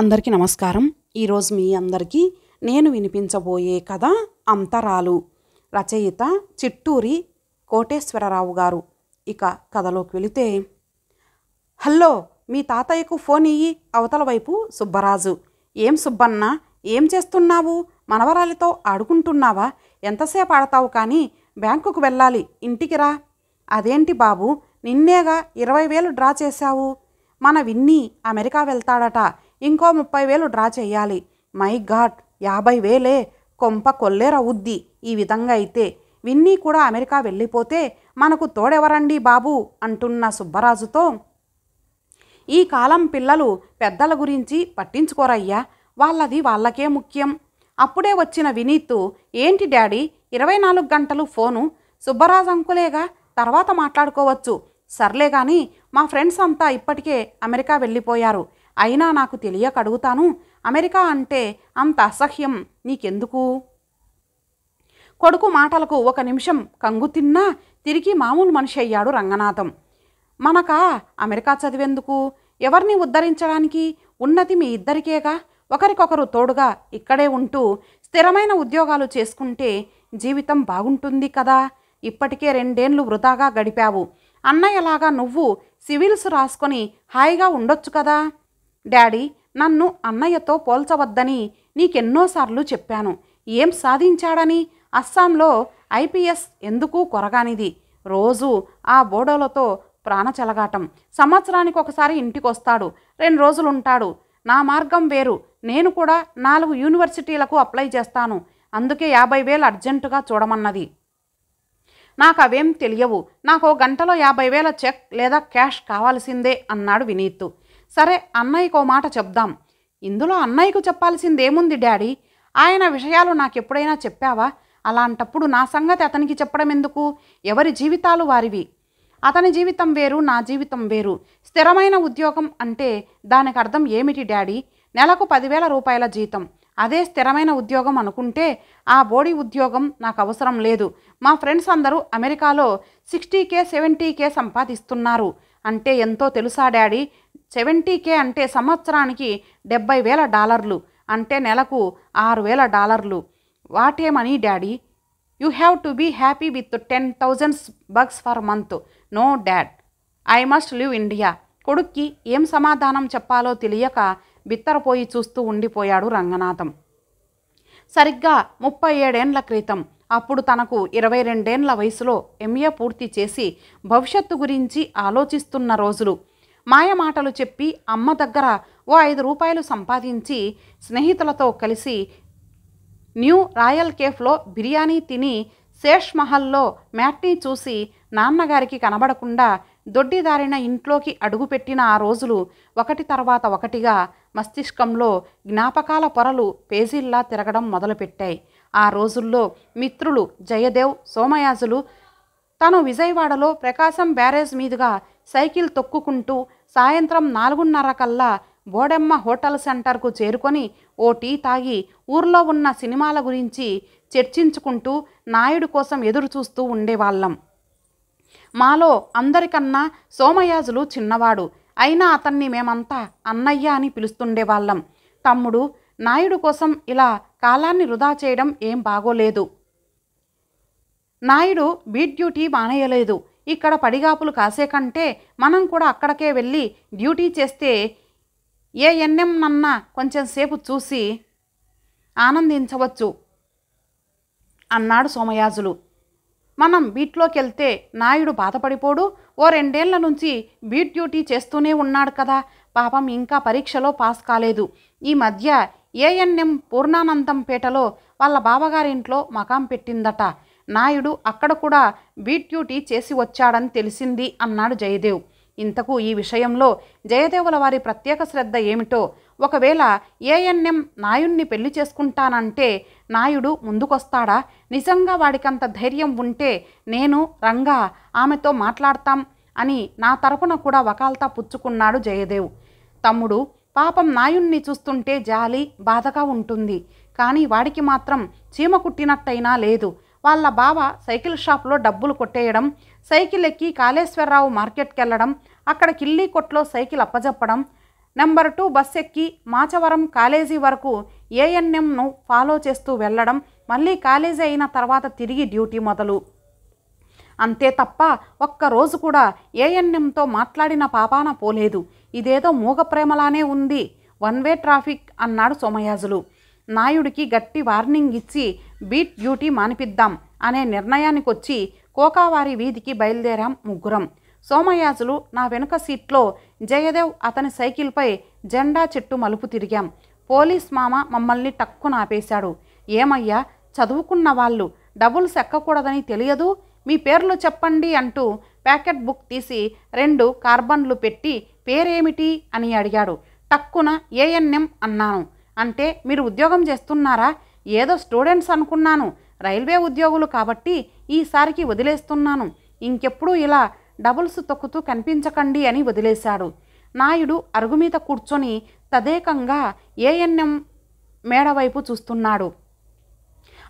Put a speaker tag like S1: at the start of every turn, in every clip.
S1: అందరికీ నమస్కారం ఈరోజు మీ అందరికీ నేను వినిపించబోయే కథ అంతరాలు రచయిత చిట్టూరి కోటేశ్వరరావు గారు ఇక కథలోకి వెళితే హలో మీ తాతయ్యకు ఫోన్ ఇయ్యి అవతల వైపు సుబ్బరాజు ఏం సుబ్బన్న ఏం చేస్తున్నావు మనవరాలితో ఆడుకుంటున్నావా ఎంతసేపు ఆడతావు కానీ బ్యాంకుకు వెళ్ళాలి ఇంటికి రా అదేంటి బాబు నిన్నేగా ఇరవై వేలు డ్రా చేశావు మన విన్ని అమెరికా వెళ్తాడట ఇంకో ముప్పై వేలు డ్రా చేయాలి మై గాడ్ యాభై వేలే కొంప కొల్లేరవుద్ది ఈ విధంగా అయితే విన్నీ కూడా అమెరికా వెళ్ళిపోతే మనకు తోడెవరండి బాబు అంటున్న సుబ్బరాజుతో ఈ కాలం పిల్లలు పెద్దల గురించి పట్టించుకోరయ్యా వాళ్ళది వాళ్ళకే ముఖ్యం అప్పుడే వచ్చిన వినీత్ ఏంటి డాడీ ఇరవై నాలుగు గంటలు ఫోను సుబ్బరాజు అంకులేగా తర్వాత మాట్లాడుకోవచ్చు సర్లే కానీ మా ఫ్రెండ్స్ అంతా ఇప్పటికే అమెరికా వెళ్ళిపోయారు అయినా నాకు తెలియక అడుగుతాను అమెరికా అంటే అంత అసహ్యం నీకెందుకు కొడుకు మాటలకు ఒక నిమిషం కంగు తిన్నా తిరిగి మామూలు మనిషి అయ్యాడు రంగనాథం మనకా అమెరికా చదివేందుకు ఎవరిని ఉద్ధరించడానికి ఉన్నతి మీ ఇద్దరికేగా ఒకరికొకరు తోడుగా ఇక్కడే ఉంటూ స్థిరమైన ఉద్యోగాలు చేసుకుంటే జీవితం బాగుంటుంది కదా ఇప్పటికే రెండేండ్లు వృధాగా గడిపావు అన్నయ్యలాగా నువ్వు సివిల్స్ రాసుకొని హాయిగా ఉండొచ్చు కదా డాడీ నన్ను అన్నయ్యతో పోల్చవద్దని నీకెన్నోసార్లు చెప్పాను ఏం సాధించాడని అస్సాంలో ఐపీఎస్ ఎందుకు కొరగానిది రోజు ఆ బోడోలతో ప్రాణచలగాటం సంవత్సరానికి ఒకసారి ఇంటికొస్తాడు రెండు రోజులుంటాడు నా మార్గం వేరు నేను కూడా నాలుగు యూనివర్సిటీలకు అప్లై చేస్తాను అందుకే యాభై వేలు అర్జెంటుగా చూడమన్నది నాకు అవేం తెలియవు నాకు గంటలో యాభై వేల చెక్ లేదా క్యాష్ కావాల్సిందే అన్నాడు వినీత్ సరే ఓ మాట చెప్దాం ఇందులో అన్నయ్యకు చెప్పాల్సిందేముంది డాడీ ఆయన విషయాలు నాకెప్పుడైనా చెప్పావా అలాంటప్పుడు నా సంగతి అతనికి చెప్పడం ఎందుకు ఎవరి జీవితాలు వారివి అతని జీవితం వేరు నా జీవితం వేరు స్థిరమైన ఉద్యోగం అంటే దానికి అర్థం ఏమిటి డాడీ నెలకు పదివేల రూపాయల జీతం అదే స్థిరమైన ఉద్యోగం అనుకుంటే ఆ బోడీ ఉద్యోగం నాకు అవసరం లేదు మా ఫ్రెండ్స్ అందరూ అమెరికాలో సిక్స్టీ కే సెవెంటీ కే సంపాదిస్తున్నారు అంటే ఎంతో తెలుసా డాడీ సెవెంటీ కే అంటే సంవత్సరానికి డెబ్బై వేల డాలర్లు అంటే నెలకు ఆరు వేల డాలర్లు what a money daddy you have to be happy with ten thousands bucks for month no dad I must live India కొడుక్కి ఏం సమాధానం చెప్పాలో తెలియక బిత్తరపోయి చూస్తూ ఉండిపోయాడు రంగనాథం సరిగ్గా ముప్పై ఏడేండ్ల క్రితం అప్పుడు తనకు ఇరవై రెండేండ్ల వయసులో ఎంఏ పూర్తి చేసి భవిష్యత్తు గురించి ఆలోచిస్తున్న రోజులు మాయ మాటలు చెప్పి అమ్మ దగ్గర ఓ ఐదు రూపాయలు సంపాదించి స్నేహితులతో కలిసి న్యూ రాయల్ కేఫ్లో బిర్యానీ తిని శేష్ మహల్లో మ్యాట్ని చూసి నాన్నగారికి కనబడకుండా దొడ్డిదారిన ఇంట్లోకి అడుగుపెట్టిన ఆ రోజులు ఒకటి తర్వాత ఒకటిగా మస్తిష్కంలో జ్ఞాపకాల పొరలు పేజీల్లా తిరగడం మొదలుపెట్టాయి ఆ రోజుల్లో మిత్రులు జయదేవ్ సోమయాజులు తను విజయవాడలో ప్రకాశం బ్యారేజ్ మీదుగా సైకిల్ తొక్కుకుంటూ సాయంత్రం నాలుగున్నర కల్లా బోడెమ్మ హోటల్ సెంటర్కు చేరుకొని ఓ టీ తాగి ఊర్లో ఉన్న సినిమాల గురించి చర్చించుకుంటూ నాయుడు కోసం ఎదురు చూస్తూ ఉండేవాళ్ళం మాలో అందరికన్నా సోమయాజులు చిన్నవాడు అయినా అతన్ని మేమంతా అన్నయ్య అని పిలుస్తుండేవాళ్ళం తమ్ముడు నాయుడు కోసం ఇలా కాలాన్ని వృధా చేయడం ఏం బాగోలేదు నాయుడు బీట్ డ్యూటీ మానేయలేదు ఇక్కడ పడిగాపులు కాసే కంటే మనం కూడా అక్కడికే వెళ్ళి డ్యూటీ చేస్తే ఏ ఎన్ఎం కొంచెం సేపు చూసి ఆనందించవచ్చు అన్నాడు సోమయాజులు మనం బీట్లోకి వెళ్తే నాయుడు బాధపడిపోడు ఓ రెండేళ్ల నుంచి బీట్ డ్యూటీ చేస్తూనే ఉన్నాడు కదా పాపం ఇంకా పరీక్షలో పాస్ కాలేదు ఈ మధ్య ఏఎన్ఎం పూర్ణానందం పేటలో వాళ్ళ బావగారింట్లో మకాం పెట్టిందట నాయుడు అక్కడ కూడా బీట్ డ్యూటీ చేసి వచ్చాడని తెలిసింది అన్నాడు జయదేవ్ ఇంతకు ఈ విషయంలో జయదేవుల వారి ప్రత్యేక శ్రద్ధ ఏమిటో ఒకవేళ ఏఎన్ఎం నాయుణ్ణి పెళ్లి చేసుకుంటానంటే నాయుడు ముందుకొస్తాడా నిజంగా వాడికంత ధైర్యం ఉంటే నేను రంగా ఆమెతో మాట్లాడతాం అని నా తరపున కూడా ఒకల్తా పుచ్చుకున్నాడు జయదేవ్ తమ్ముడు పాపం నాయుణ్ణి చూస్తుంటే జాలి బాధగా ఉంటుంది కానీ వాడికి మాత్రం చీమ కుట్టినట్టయినా లేదు వాళ్ళ బావ సైకిల్ షాప్లో డబ్బులు కొట్టేయడం సైకిల్ ఎక్కి కాళేశ్వరరావు మార్కెట్కి వెళ్ళడం అక్కడ కిల్లీ కొట్లో సైకిల్ అప్పజెప్పడం నెంబర్ టూ బస్ ఎక్కి మాచవరం కాలేజీ వరకు ఏఎన్ఎంను ఫాలో చేస్తూ వెళ్ళడం మళ్ళీ కాలేజీ అయిన తర్వాత తిరిగి డ్యూటీ మొదలు అంతే తప్ప ఒక్కరోజు కూడా ఏఎన్ఎంతో మాట్లాడిన పాపాన పోలేదు ఇదేదో మూగ ప్రేమలానే ఉంది వన్ వే ట్రాఫిక్ అన్నాడు సోమయాజులు నాయుడికి గట్టి వార్నింగ్ ఇచ్చి బీట్ డ్యూటీ మానిపిద్దాం అనే నిర్ణయానికి వచ్చి కోకావారి వీధికి బయలుదేరాం ముగ్గురం సోమయాజులు నా వెనుక సీట్లో జయదేవ్ అతని సైకిల్పై జెండా చెట్టు మలుపు తిరిగాం పోలీస్ మామ మమ్మల్ని టక్కున ఆపేశాడు ఏమయ్యా చదువుకున్న వాళ్ళు డబుల్ సెక్కకూడదని తెలియదు మీ పేర్లు చెప్పండి అంటూ ప్యాకెట్ బుక్ తీసి రెండు కార్బన్లు పెట్టి పేరేమిటి అని అడిగాడు టక్కున ఏఎన్ఎం అన్నాను అంటే మీరు ఉద్యోగం చేస్తున్నారా ఏదో స్టూడెంట్స్ అనుకున్నాను రైల్వే ఉద్యోగులు కాబట్టి ఈసారికి వదిలేస్తున్నాను ఇంకెప్పుడు ఇలా డబుల్స్ తొక్కుతూ కనిపించకండి అని వదిలేశాడు నాయుడు అరుగుమీద కూర్చొని తదేకంగా ఏఎన్ఎం మేడవైపు చూస్తున్నాడు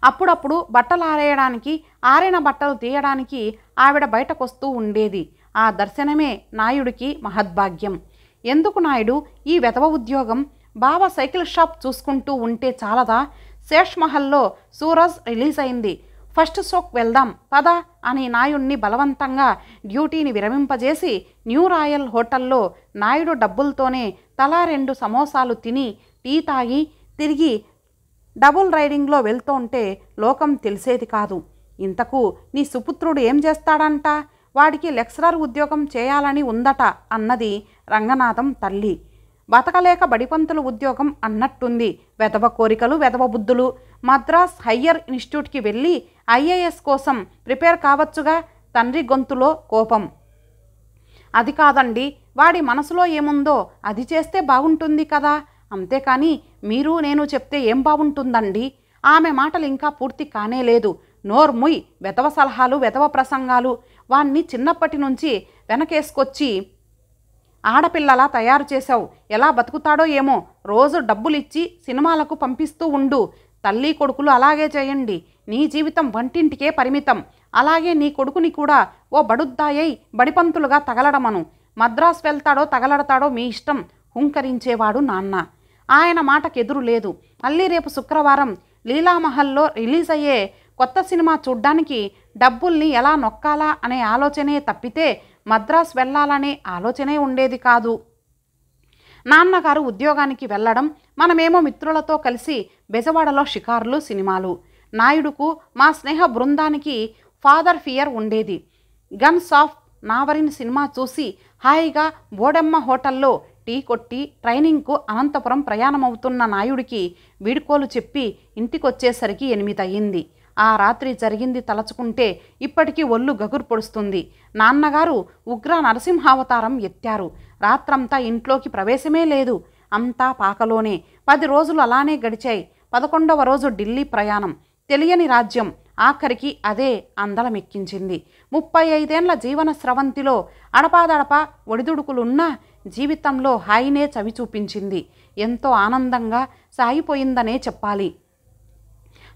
S1: అప్పుడప్పుడు బట్టలు ఆరేయడానికి ఆరిన బట్టలు తీయడానికి ఆవిడ బయటకొస్తూ ఉండేది ఆ దర్శనమే నాయుడికి మహద్భాగ్యం ఎందుకు నాయుడు ఈ వెధవ ఉద్యోగం బాబా సైకిల్ షాప్ చూసుకుంటూ ఉంటే చాలదా శేష్మహల్లో సూరజ్ రిలీజ్ అయింది ఫస్ట్ షోక్ వెళ్దాం పద అని నాయుణ్ణి బలవంతంగా డ్యూటీని విరమింపజేసి న్యూ రాయల్ హోటల్లో నాయుడు డబ్బులతోనే తలా రెండు సమోసాలు తిని టీ తాగి తిరిగి డబుల్ రైడింగ్లో వెళ్తుంటే లోకం తెలిసేది కాదు ఇంతకు నీ సుపుత్రుడు ఏం చేస్తాడంట వాడికి లెక్చరర్ ఉద్యోగం చేయాలని ఉందట అన్నది రంగనాథం తల్లి బతకలేక బడిపంతుల ఉద్యోగం అన్నట్టుంది వెధవ కోరికలు వెధవ బుద్ధులు మద్రాస్ హయ్యర్ ఇన్స్టిట్యూట్కి వెళ్ళి ఐఏఎస్ కోసం ప్రిపేర్ కావచ్చుగా తండ్రి గొంతులో కోపం అది కాదండి వాడి మనసులో ఏముందో అది చేస్తే బాగుంటుంది కదా అంతేకాని మీరు నేను చెప్తే ఏం బాగుంటుందండి ఆమె మాటలు ఇంకా పూర్తి కానే లేదు నోర్ముయ్ వెధవ సలహాలు వెధవ ప్రసంగాలు వాణ్ణి చిన్నప్పటి నుంచి వెనకేసుకొచ్చి ఆడపిల్లలా తయారు చేశావు ఎలా బతుకుతాడో ఏమో రోజు డబ్బులిచ్చి సినిమాలకు పంపిస్తూ ఉండు తల్లి కొడుకులు అలాగే చేయండి నీ జీవితం వంటింటికే పరిమితం అలాగే నీ కొడుకుని కూడా ఓ బడుద్దాయై బడిపంతులుగా తగలడమను మద్రాసు వెళ్తాడో తగలడతాడో మీ ఇష్టం హుంకరించేవాడు నాన్న ఆయన మాటకెదురు లేదు మళ్ళీ రేపు శుక్రవారం లీలామహల్లో రిలీజ్ అయ్యే కొత్త సినిమా చూడ్డానికి డబ్బుల్ని ఎలా నొక్కాలా అనే ఆలోచనే తప్పితే మద్రాస్ వెళ్ళాలనే ఆలోచనే ఉండేది కాదు నాన్నగారు ఉద్యోగానికి వెళ్ళడం మనమేమో మిత్రులతో కలిసి బెజవాడలో షికారులు సినిమాలు నాయుడుకు మా స్నేహ బృందానికి ఫాదర్ ఫియర్ ఉండేది గన్స్ ఆఫ్ నావరిన్ సినిమా చూసి హాయిగా బోడమ్మ హోటల్లో టీ కొట్టి ట్రైనింగ్కు అనంతపురం ప్రయాణమవుతున్న నాయుడికి వీడుకోలు చెప్పి ఇంటికొచ్చేసరికి ఎనిమిది అయ్యింది ఆ రాత్రి జరిగింది తలచుకుంటే ఇప్పటికీ ఒళ్ళు గగురు పొడుస్తుంది నాన్నగారు ఉగ్ర నరసింహావతారం ఎత్తారు రాత్రంతా ఇంట్లోకి ప్రవేశమే లేదు అంతా పాకలోనే పది రోజులు అలానే గడిచాయి పదకొండవ రోజు ఢిల్లీ ప్రయాణం తెలియని రాజ్యం ఆఖరికి అదే అందలమెక్కించింది ముప్పై ఐదేండ్ల జీవన స్రవంతిలో అడపాదడపా ఒడిదుడుకులున్నా జీవితంలో హాయినే చవి చూపించింది ఎంతో ఆనందంగా సాగిపోయిందనే చెప్పాలి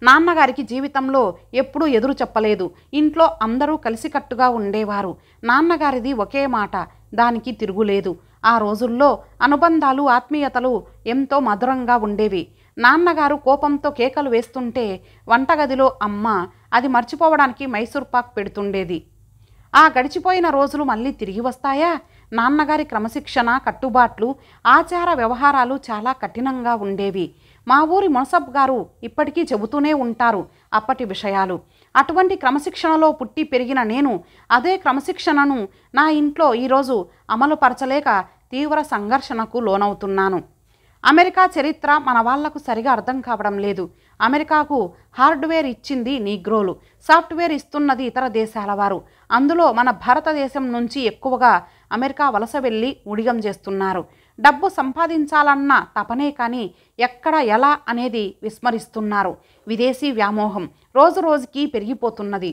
S1: నాన్నగారికి జీవితంలో ఎప్పుడూ ఎదురు చెప్పలేదు ఇంట్లో అందరూ కలిసికట్టుగా ఉండేవారు నాన్నగారిది ఒకే మాట దానికి తిరుగులేదు ఆ రోజుల్లో అనుబంధాలు ఆత్మీయతలు ఎంతో మధురంగా ఉండేవి నాన్నగారు కోపంతో కేకలు వేస్తుంటే వంటగదిలో అమ్మ అది మర్చిపోవడానికి మైసూర్ పాక్ పెడుతుండేది ఆ గడిచిపోయిన రోజులు మళ్ళీ తిరిగి వస్తాయా నాన్నగారి క్రమశిక్షణ కట్టుబాట్లు ఆచార వ్యవహారాలు చాలా కఠినంగా ఉండేవి మా ఊరి మునసబ్ గారు ఇప్పటికీ చెబుతూనే ఉంటారు అప్పటి విషయాలు అటువంటి క్రమశిక్షణలో పుట్టి పెరిగిన నేను అదే క్రమశిక్షణను నా ఇంట్లో ఈరోజు అమలుపరచలేక తీవ్ర సంఘర్షణకు లోనవుతున్నాను అమెరికా చరిత్ర మన వాళ్లకు సరిగా అర్థం కావడం లేదు అమెరికాకు హార్డ్వేర్ ఇచ్చింది నీగ్రోలు సాఫ్ట్వేర్ ఇస్తున్నది ఇతర దేశాల వారు అందులో మన భారతదేశం నుంచి ఎక్కువగా అమెరికా వలస వెళ్ళి ఉడిగం చేస్తున్నారు డబ్బు సంపాదించాలన్న తపనే కానీ ఎక్కడ ఎలా అనేది విస్మరిస్తున్నారు విదేశీ వ్యామోహం రోజు రోజుకి పెరిగిపోతున్నది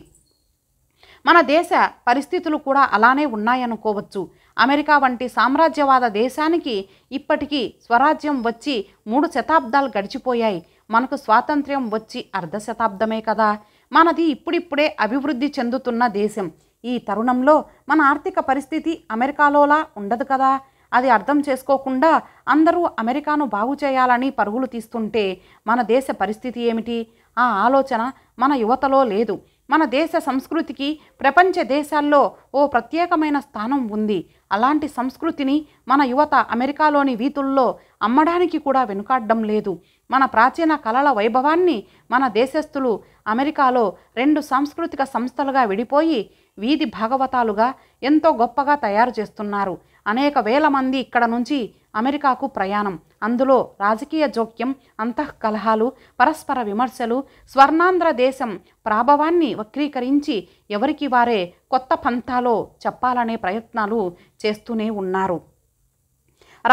S1: మన దేశ పరిస్థితులు కూడా అలానే ఉన్నాయనుకోవచ్చు అమెరికా వంటి సామ్రాజ్యవాద దేశానికి ఇప్పటికీ స్వరాజ్యం వచ్చి మూడు శతాబ్దాలు గడిచిపోయాయి మనకు స్వాతంత్ర్యం వచ్చి అర్ధ శతాబ్దమే కదా మనది ఇప్పుడిప్పుడే అభివృద్ధి చెందుతున్న దేశం ఈ తరుణంలో మన ఆర్థిక పరిస్థితి అమెరికాలోలా ఉండదు కదా అది అర్థం చేసుకోకుండా అందరూ అమెరికాను బాగు చేయాలని పరుగులు తీస్తుంటే మన దేశ పరిస్థితి ఏమిటి ఆ ఆలోచన మన యువతలో లేదు మన దేశ సంస్కృతికి ప్రపంచ దేశాల్లో ఓ ప్రత్యేకమైన స్థానం ఉంది అలాంటి సంస్కృతిని మన యువత అమెరికాలోని వీధుల్లో అమ్మడానికి కూడా వెనుకాడడం లేదు మన ప్రాచీన కళల వైభవాన్ని మన దేశస్థులు అమెరికాలో రెండు సాంస్కృతిక సంస్థలుగా విడిపోయి వీధి భాగవతాలుగా ఎంతో గొప్పగా తయారు చేస్తున్నారు అనేక వేల మంది ఇక్కడ నుంచి అమెరికాకు ప్రయాణం అందులో రాజకీయ జోక్యం అంతఃకలహాలు పరస్పర విమర్శలు స్వర్ణాంధ్ర దేశం ప్రాభవాన్ని వక్రీకరించి ఎవరికి వారే కొత్త పంతాలో చెప్పాలనే ప్రయత్నాలు చేస్తూనే ఉన్నారు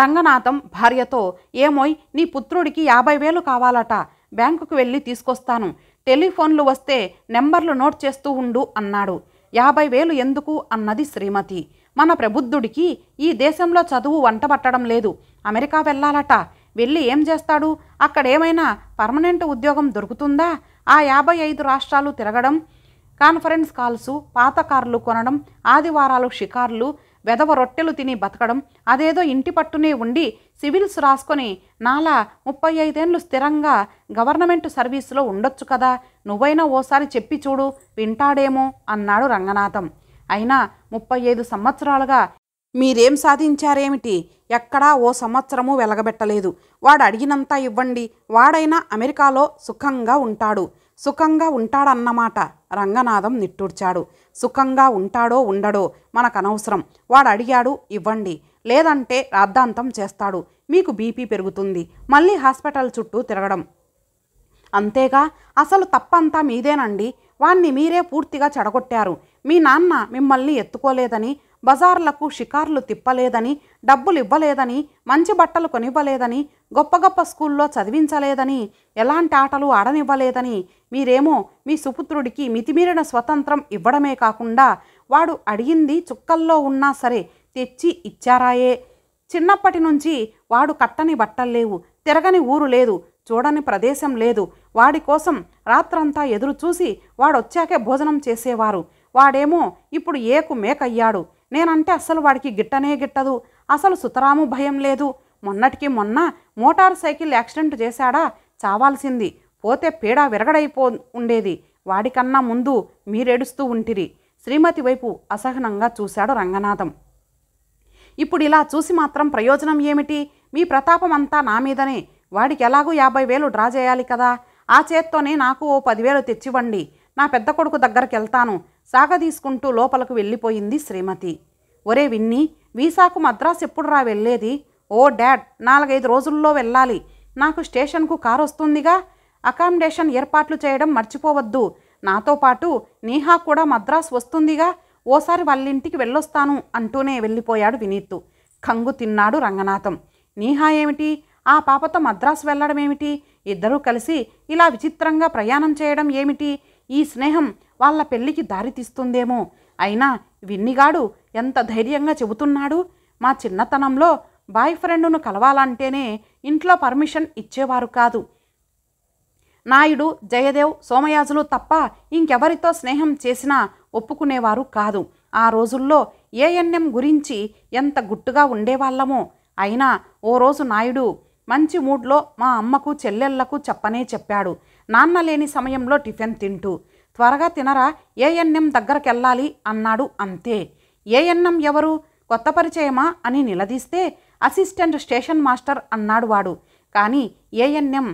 S1: రంగనాథం భార్యతో ఏమోయ్ నీ పుత్రుడికి యాభై వేలు కావాలట బ్యాంకుకు వెళ్ళి తీసుకొస్తాను టెలిఫోన్లు వస్తే నెంబర్లు నోట్ చేస్తూ ఉండు అన్నాడు యాభై వేలు ఎందుకు అన్నది శ్రీమతి మన ప్రబుద్ధుడికి ఈ దేశంలో చదువు వంట పట్టడం లేదు అమెరికా వెళ్ళాలట వెళ్ళి ఏం చేస్తాడు అక్కడేమైనా పర్మనెంట్ ఉద్యోగం దొరుకుతుందా ఆ యాభై ఐదు రాష్ట్రాలు తిరగడం కాన్ఫరెన్స్ కాల్సు పాత కార్లు కొనడం ఆదివారాలు షికార్లు వెదవ రొట్టెలు తిని బతకడం అదేదో ఇంటి పట్టునే ఉండి సివిల్స్ రాసుకొని నాలా ముప్పై ఐదేండ్లు స్థిరంగా గవర్నమెంట్ సర్వీసులో ఉండొచ్చు కదా నువ్వైనా ఓసారి చెప్పి చూడు వింటాడేమో అన్నాడు రంగనాథం అయినా ముప్పై ఐదు సంవత్సరాలుగా మీరేం సాధించారేమిటి ఎక్కడా ఓ సంవత్సరము వెలగబెట్టలేదు వాడు అడిగినంత ఇవ్వండి వాడైనా అమెరికాలో సుఖంగా ఉంటాడు సుఖంగా ఉంటాడన్నమాట రంగనాథం నిట్టూర్చాడు సుఖంగా ఉంటాడో ఉండడో మనకనవసరం వాడు అడిగాడు ఇవ్వండి లేదంటే రాద్ధాంతం చేస్తాడు మీకు బీపీ పెరుగుతుంది మళ్ళీ హాస్పిటల్ చుట్టూ తిరగడం అంతేగా అసలు తప్పంతా మీదేనండి వాణ్ణి మీరే పూర్తిగా చెడగొట్టారు మీ నాన్న మిమ్మల్ని ఎత్తుకోలేదని బజార్లకు షికార్లు తిప్పలేదని డబ్బులు ఇవ్వలేదని మంచి బట్టలు కొనివ్వలేదని గొప్ప గొప్ప స్కూల్లో చదివించలేదని ఎలాంటి ఆటలు ఆడనివ్వలేదని మీరేమో మీ సుపుత్రుడికి మితిమీరిన స్వతంత్రం ఇవ్వడమే కాకుండా వాడు అడిగింది చుక్కల్లో ఉన్నా సరే తెచ్చి ఇచ్చారాయే చిన్నప్పటి నుంచి వాడు కట్టని బట్టల్లేవు తిరగని ఊరు లేదు చూడని ప్రదేశం లేదు వాడి కోసం రాత్రంతా ఎదురు చూసి వాడొచ్చాకే భోజనం చేసేవారు వాడేమో ఇప్పుడు ఏకు మేకయ్యాడు నేనంటే అస్సలు వాడికి గిట్టనే గిట్టదు అసలు సుతరాము భయం లేదు మొన్నటికి మొన్న మోటార్ సైకిల్ యాక్సిడెంట్ చేశాడా చావాల్సింది పోతే పీడ విరగడైపో ఉండేది వాడికన్నా ముందు మీరేడుస్తూ ఉంటిరి శ్రీమతి వైపు అసహనంగా చూశాడు రంగనాథం ఇప్పుడు ఇలా చూసి మాత్రం ప్రయోజనం ఏమిటి మీ ప్రతాపం అంతా నా మీదనే వాడికి ఎలాగూ యాభై వేలు డ్రా చేయాలి కదా ఆ చేత్తోనే నాకు ఓ పదివేలు తెచ్చివ్వండి నా పెద్ద కొడుకు దగ్గరికి వెళ్తాను సాగదీసుకుంటూ లోపలకు వెళ్ళిపోయింది శ్రీమతి ఒరే విన్ని వీసాకు మద్రాస్ ఎప్పుడు రా వెళ్ళేది ఓ డాడ్ నాలుగైదు రోజుల్లో వెళ్ళాలి నాకు స్టేషన్కు కారు వస్తుందిగా అకామిడేషన్ ఏర్పాట్లు చేయడం మర్చిపోవద్దు నాతో పాటు నీహా కూడా మద్రాస్ వస్తుందిగా ఓసారి వాళ్ళింటికి వెళ్ళొస్తాను అంటూనే వెళ్ళిపోయాడు వినీత్ కంగు తిన్నాడు రంగనాథం నీహా ఏమిటి ఆ పాపతో మద్రాసు ఏమిటి ఇద్దరూ కలిసి ఇలా విచిత్రంగా ప్రయాణం చేయడం ఏమిటి ఈ స్నేహం వాళ్ళ పెళ్ళికి దారితీస్తుందేమో అయినా విన్నిగాడు ఎంత ధైర్యంగా చెబుతున్నాడు మా చిన్నతనంలో బాయ్ ఫ్రెండును కలవాలంటేనే ఇంట్లో పర్మిషన్ ఇచ్చేవారు కాదు నాయుడు జయదేవ్ సోమయాజులు తప్ప ఇంకెవరితో స్నేహం చేసినా ఒప్పుకునేవారు కాదు ఆ రోజుల్లో ఏఎన్ఎం గురించి ఎంత గుట్టుగా ఉండేవాళ్ళమో అయినా ఓ రోజు నాయుడు మంచి మూడ్లో మా అమ్మకు చెల్లెళ్లకు చెప్పనే చెప్పాడు నాన్న లేని సమయంలో టిఫిన్ తింటూ త్వరగా తినరా ఏఎన్ఎం దగ్గరకెళ్ళాలి అన్నాడు అంతే ఏఎన్ఎం ఎవరు కొత్త పరిచయమా అని నిలదీస్తే అసిస్టెంట్ స్టేషన్ మాస్టర్ అన్నాడు వాడు కానీ ఏఎన్ఎం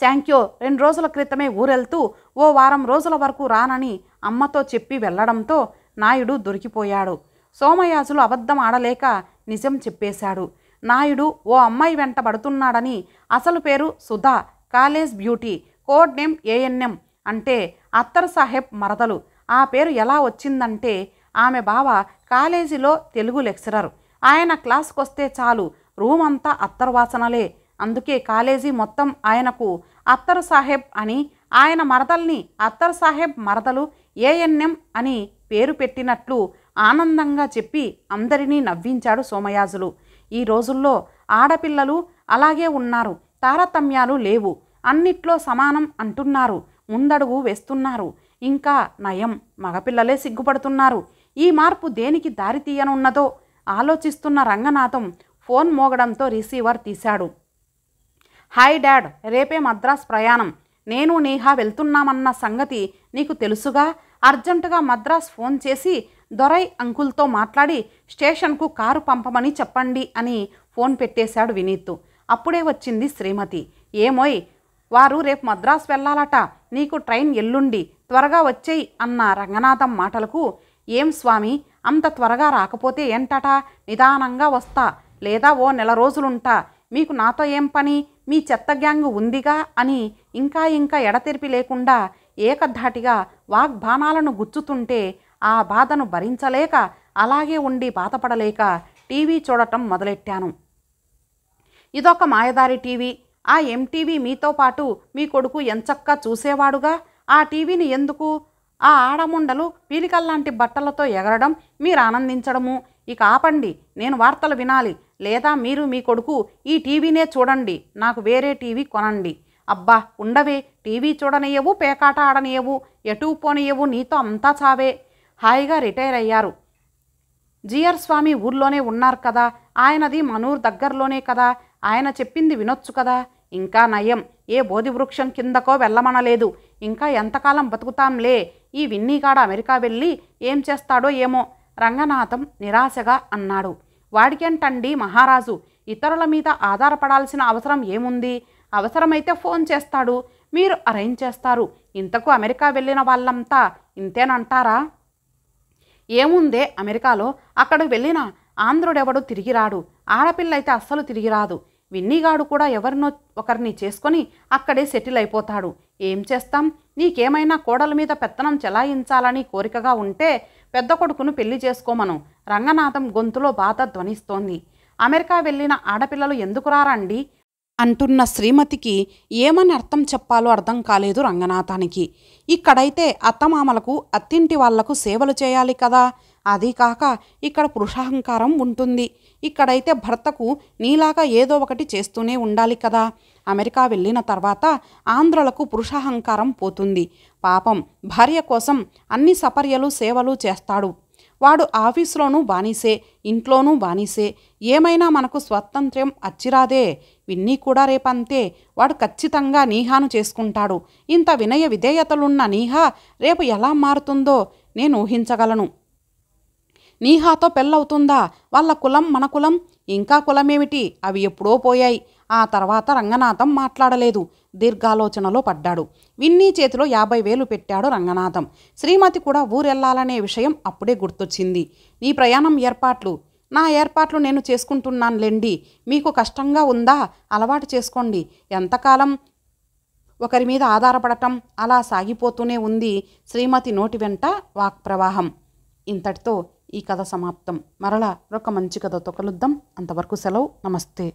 S1: శాంక్యో రెండు రోజుల క్రితమే ఊరెళ్తూ ఓ వారం రోజుల వరకు రానని అమ్మతో చెప్పి వెళ్ళడంతో నాయుడు దొరికిపోయాడు సోమయాజులు అబద్ధం ఆడలేక నిజం చెప్పేశాడు నాయుడు ఓ అమ్మాయి వెంట పడుతున్నాడని అసలు పేరు Sudha college beauty code name ANM అంటే అత్తర్ సాహెబ్ మరదలు ఆ పేరు ఎలా వచ్చిందంటే ఆమె బావ కాలేజీలో తెలుగు లెక్చరర్ ఆయన క్లాస్కి వస్తే చాలు రూమ్ అంతా అత్తర్ వాసనలే అందుకే కాలేజీ మొత్తం ఆయనకు అత్తర్ సాహెబ్ అని ఆయన మరదల్ని అత్తర్ సాహెబ్ మరదలు ఏఎన్ఎం అని పేరు పెట్టినట్లు ఆనందంగా చెప్పి అందరినీ నవ్వించాడు సోమయాజులు ఈ రోజుల్లో ఆడపిల్లలు అలాగే ఉన్నారు తారతమ్యాలు లేవు అన్నిట్లో సమానం అంటున్నారు ముందడుగు వేస్తున్నారు ఇంకా నయం మగపిల్లలే సిగ్గుపడుతున్నారు ఈ మార్పు దేనికి దారితీయనున్నదో ఆలోచిస్తున్న రంగనాథం ఫోన్ మోగడంతో రిసీవర్ తీశాడు హాయ్ డాడ్ రేపే మద్రాస్ ప్రయాణం నేను నేహా వెళ్తున్నామన్న సంగతి నీకు తెలుసుగా అర్జెంటుగా మద్రాస్ ఫోన్ చేసి దొరై అంకుల్తో మాట్లాడి స్టేషన్కు కారు పంపమని చెప్పండి అని ఫోన్ పెట్టేశాడు వినీత్ అప్పుడే వచ్చింది శ్రీమతి ఏమోయ్ వారు రేపు మద్రాసు వెళ్ళాలట నీకు ట్రైన్ ఎల్లుండి త్వరగా వచ్చేయి అన్న రంగనాథం మాటలకు ఏం స్వామి అంత త్వరగా రాకపోతే ఏంటట నిదానంగా వస్తా లేదా ఓ నెల రోజులుంటా మీకు నాతో ఏం పని మీ చెత్త గ్యాంగ్ ఉందిగా అని ఇంకా ఇంకా ఎడతెరిపి లేకుండా ఏకధాటిగా వాగ్బాణాలను గుచ్చుతుంటే ఆ బాధను భరించలేక అలాగే ఉండి బాధపడలేక టీవీ చూడటం మొదలెట్టాను ఇదొక మాయదారి టీవీ ఆ ఎంటీవీ మీతో పాటు మీ కొడుకు ఎంచక్క చూసేవాడుగా ఆ టీవీని ఎందుకు ఆ ఆడముండలు పీలికల్లాంటి బట్టలతో ఎగరడం మీరు ఆనందించడము ఇక ఆపండి నేను వార్తలు వినాలి లేదా మీరు మీ కొడుకు ఈ టీవీనే చూడండి నాకు వేరే టీవీ కొనండి అబ్బా ఉండవే టీవీ చూడనియవు పేకాట ఆడనియవు ఎటు పోనియవు నీతో అంతా చావే హాయిగా రిటైర్ అయ్యారు జిఆర్ స్వామి ఊర్లోనే ఉన్నారు కదా ఆయనది మనూర్ దగ్గరలోనే కదా ఆయన చెప్పింది వినొచ్చు కదా ఇంకా నయం ఏ బోధి వృక్షం కిందకో వెళ్ళమనలేదు ఇంకా ఎంతకాలం బతుకుతాంలే ఈ విన్నీగాడ అమెరికా వెళ్ళి ఏం చేస్తాడో ఏమో రంగనాథం నిరాశగా అన్నాడు వాడికేంటండి మహారాజు ఇతరుల మీద ఆధారపడాల్సిన అవసరం ఏముంది అవసరమైతే ఫోన్ చేస్తాడు మీరు అరేంజ్ చేస్తారు ఇంతకు అమెరికా వెళ్ళిన వాళ్ళంతా ఇంతేనంటారా ఏముందే అమెరికాలో అక్కడ వెళ్ళిన ఆంధ్రుడెవడు తిరిగి రాడు ఆడపిల్ల అయితే అస్సలు తిరిగి రాదు విన్నీగాడు కూడా ఎవరినో ఒకరిని చేసుకొని అక్కడే సెటిల్ అయిపోతాడు ఏం చేస్తాం నీకేమైనా కోడల మీద పెత్తనం చెలాయించాలని కోరికగా ఉంటే పెద్ద కొడుకును పెళ్లి చేసుకోమను రంగనాథం గొంతులో బాధ ధ్వనిస్తోంది అమెరికా వెళ్ళిన ఆడపిల్లలు ఎందుకు రారండి అంటున్న శ్రీమతికి ఏమని అర్థం చెప్పాలో అర్థం కాలేదు రంగనాథానికి ఇక్కడైతే అత్తమామలకు అత్తింటి వాళ్లకు సేవలు చేయాలి కదా అది కాక ఇక్కడ పురుషాహంకారం ఉంటుంది ఇక్కడైతే భర్తకు నీలాగా ఏదో ఒకటి చేస్తూనే ఉండాలి కదా అమెరికా వెళ్ళిన తర్వాత ఆంధ్రలకు పురుషాహంకారం పోతుంది పాపం భార్య కోసం అన్ని సపర్యలు సేవలు చేస్తాడు వాడు ఆఫీసులోనూ బానిసే ఇంట్లోనూ బానిసే ఏమైనా మనకు స్వాతంత్ర్యం అచ్చిరాదే విన్నీ కూడా రేపంతే వాడు ఖచ్చితంగా నీహాను చేసుకుంటాడు ఇంత వినయ విధేయతలున్న నీహా రేపు ఎలా మారుతుందో నేను ఊహించగలను నీహాతో పెళ్ళవుతుందా వాళ్ళ కులం మన కులం ఇంకా కులమేమిటి అవి ఎప్పుడో పోయాయి ఆ తర్వాత రంగనాథం మాట్లాడలేదు దీర్ఘాలోచనలో పడ్డాడు విన్నీ చేతిలో యాభై వేలు పెట్టాడు రంగనాథం శ్రీమతి కూడా ఊరెళ్లాలనే విషయం అప్పుడే గుర్తొచ్చింది నీ ప్రయాణం ఏర్పాట్లు నా ఏర్పాట్లు నేను చేసుకుంటున్నానులేండి మీకు కష్టంగా ఉందా అలవాటు చేసుకోండి ఎంతకాలం ఒకరి మీద ఆధారపడటం అలా సాగిపోతూనే ఉంది శ్రీమతి నోటి వెంట వాక్ ప్రవాహం ఇంతటితో ఈ కథ సమాప్తం మరలా ఒక మంచి కథతో కలుద్దాం అంతవరకు సెలవు నమస్తే